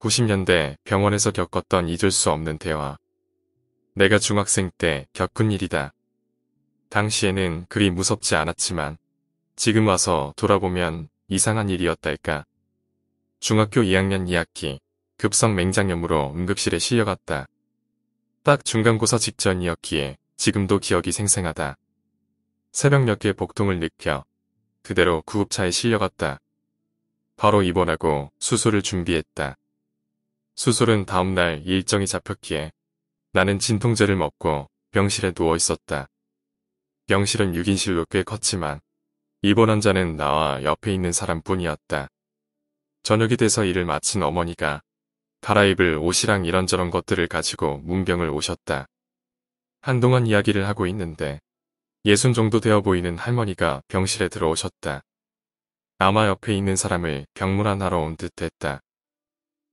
90년대 병원에서 겪었던 잊을 수 없는 대화. 내가 중학생 때 겪은 일이다. 당시에는 그리 무섭지 않았지만 지금 와서 돌아보면 이상한 일이었달까. 중학교 2학년 2학기 급성 맹장염으로 응급실에 실려갔다. 딱 중간고사 직전이었기에 지금도 기억이 생생하다. 새벽녘에 복통을 느껴 그대로 구급차에 실려갔다. 바로 입원하고 수술을 준비했다. 수술은 다음날 일정이 잡혔기에 나는 진통제를 먹고 병실에 누워 있었다. 병실은 6인실로 꽤 컸지만 입원 환자는 나와 옆에 있는 사람뿐이었다. 저녁이 돼서 일을 마친 어머니가 갈아입을 옷이랑 이런저런 것들을 가지고 문병을 오셨다. 한동안 이야기를 하고 있는데 예순 정도 되어 보이는 할머니가 병실에 들어오셨다. 아마 옆에 있는 사람을 병문안하러 온 듯했다.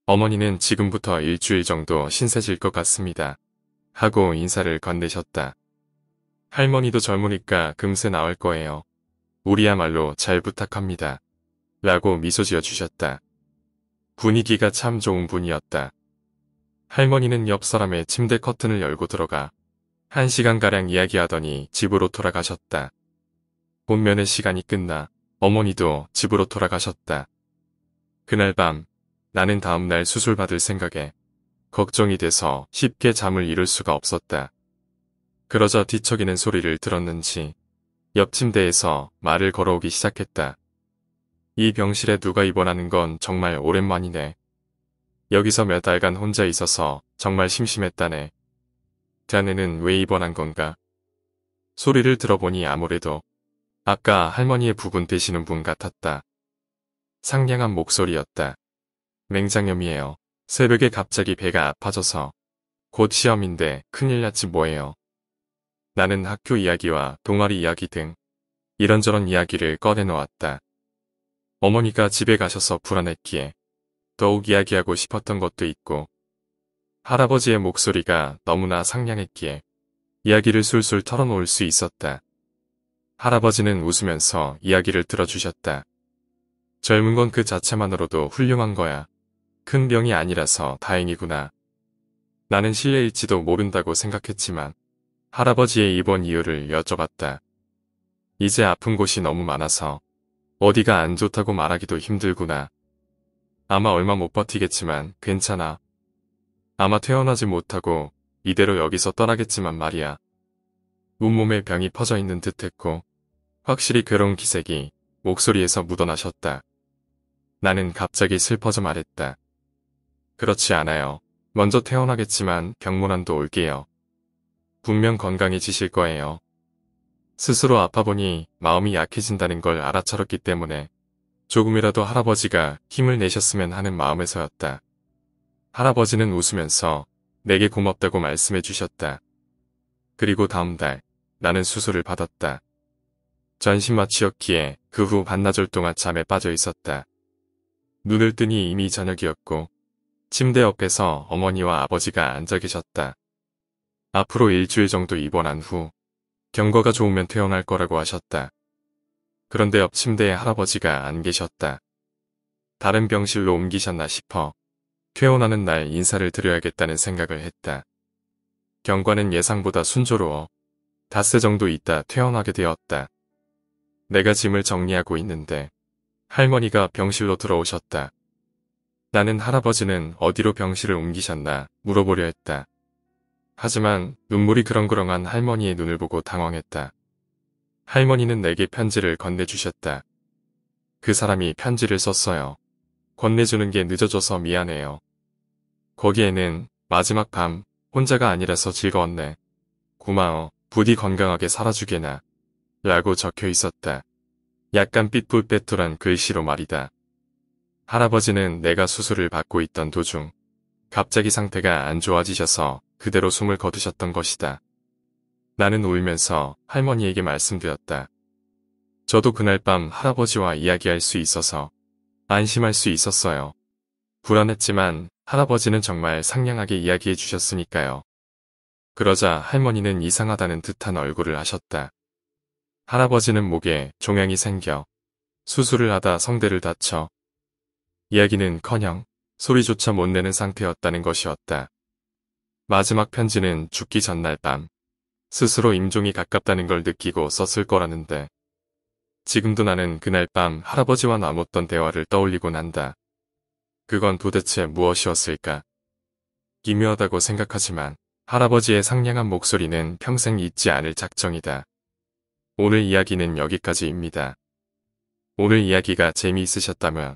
어머니는 지금부터 일주일 정도 신세질 것 같습니다. 하고 인사를 건네셨다. 할머니도 젊으니까 금세 나올 거예요. 우리야말로 잘 부탁합니다. 라고 미소 지어 주셨다. 분위기가 참 좋은 분이었다. 할머니는 옆 사람의 침대 커튼을 열고 들어가 한 시간가량 이야기하더니 집으로 돌아가셨다. 본면의 시간이 끝나 어머니도 집으로 돌아가셨다. 그날 밤 나는 다음날 수술받을 생각에 걱정이 돼서 쉽게 잠을 이룰 수가 없었다. 그러자 뒤척이는 소리를 들었는지 옆 침대에서 말을 걸어오기 시작했다. 이 병실에 누가 입원하는 건 정말 오랜만이네. 여기서 몇 달간 혼자 있어서 정말 심심했다네. 자네는 왜 입원한 건가? 소리를 들어보니 아무래도 아까 할머니의 부분 되시는 분 같았다. 상냥한 목소리였다. 맹장염이에요. 새벽에 갑자기 배가 아파져서 곧 시험인데 큰일 났지 뭐예요. 나는 학교 이야기와 동아리 이야기 등 이런저런 이야기를 꺼내놓았다. 어머니가 집에 가셔서 불안했기에 더욱 이야기하고 싶었던 것도 있고 할아버지의 목소리가 너무나 상냥했기에 이야기를 술술 털어놓을 수 있었다. 할아버지는 웃으면서 이야기를 들어주셨다. 젊은 건 그 자체만으로도 훌륭한 거야. 큰 병이 아니라서 다행이구나. 나는 실례일지도 모른다고 생각했지만 할아버지의 입원 이유를 여쭤봤다. 이제 아픈 곳이 너무 많아서 어디가 안 좋다고 말하기도 힘들구나. 아마 얼마 못 버티겠지만 괜찮아. 아마 퇴원하지 못하고 이대로 여기서 떠나겠지만 말이야. 온몸에 병이 퍼져 있는 듯 했고 확실히 괴로운 기색이 목소리에서 묻어나셨다. 나는 갑자기 슬퍼져 말했다. 그렇지 않아요. 먼저 퇴원하겠지만 병문안도 올게요. 분명 건강해지실 거예요. 스스로 아파보니 마음이 약해진다는 걸 알아차렸기 때문에 조금이라도 할아버지가 힘을 내셨으면 하는 마음에서였다. 할아버지는 웃으면서 내게 고맙다고 말씀해 주셨다. 그리고 다음 달 나는 수술을 받았다. 전신 마취였기에 그 후 반나절 동안 잠에 빠져 있었다. 눈을 뜨니 이미 저녁이었고 침대 옆에서 어머니와 아버지가 앉아 계셨다. 앞으로 일주일 정도 입원한 후 경과가 좋으면 퇴원할 거라고 하셨다. 그런데 옆 침대에 할아버지가 안 계셨다. 다른 병실로 옮기셨나 싶어 퇴원하는 날 인사를 드려야겠다는 생각을 했다. 경과는 예상보다 순조로워 닷새 정도 있다 퇴원하게 되었다. 내가 짐을 정리하고 있는데 할머니가 병실로 들어오셨다. 나는 할아버지는 어디로 병실을 옮기셨나 물어보려 했다. 하지만 눈물이 그렁그렁한 할머니의 눈을 보고 당황했다. 할머니는 내게 편지를 건네주셨다. 그 사람이 편지를 썼어요. 건네주는 게 늦어져서 미안해요. 거기에는 마지막 밤 혼자가 아니라서 즐거웠네. 고마워. 부디 건강하게 살아주게나. 라고 적혀 있었다. 약간 삐뿔빼뚤한 글씨로 말이다. 할아버지는 내가 수술을 받고 있던 도중 갑자기 상태가 안 좋아지셔서 그대로 숨을 거두셨던 것이다. 나는 울면서 할머니에게 말씀드렸다. 저도 그날 밤 할아버지와 이야기할 수 있어서 안심할 수 있었어요. 불안했지만 할아버지는 정말 상냥하게 이야기해 주셨으니까요. 그러자 할머니는 이상하다는 듯한 얼굴을 하셨다. 할아버지는 목에 종양이 생겨 수술을 하다 성대를 다쳐 이야기는커녕 소리조차 못 내는 상태였다는 것이었다. 마지막 편지는 죽기 전날 밤 스스로 임종이 가깝다는 걸 느끼고 썼을 거라는데 지금도 나는 그날 밤 할아버지와 나눴던 대화를 떠올리곤 한다. 그건 도대체 무엇이었을까? 기묘하다고 생각하지만 할아버지의 상냥한 목소리는 평생 잊지 않을 작정이다. 오늘 이야기는 여기까지입니다. 오늘 이야기가 재미있으셨다면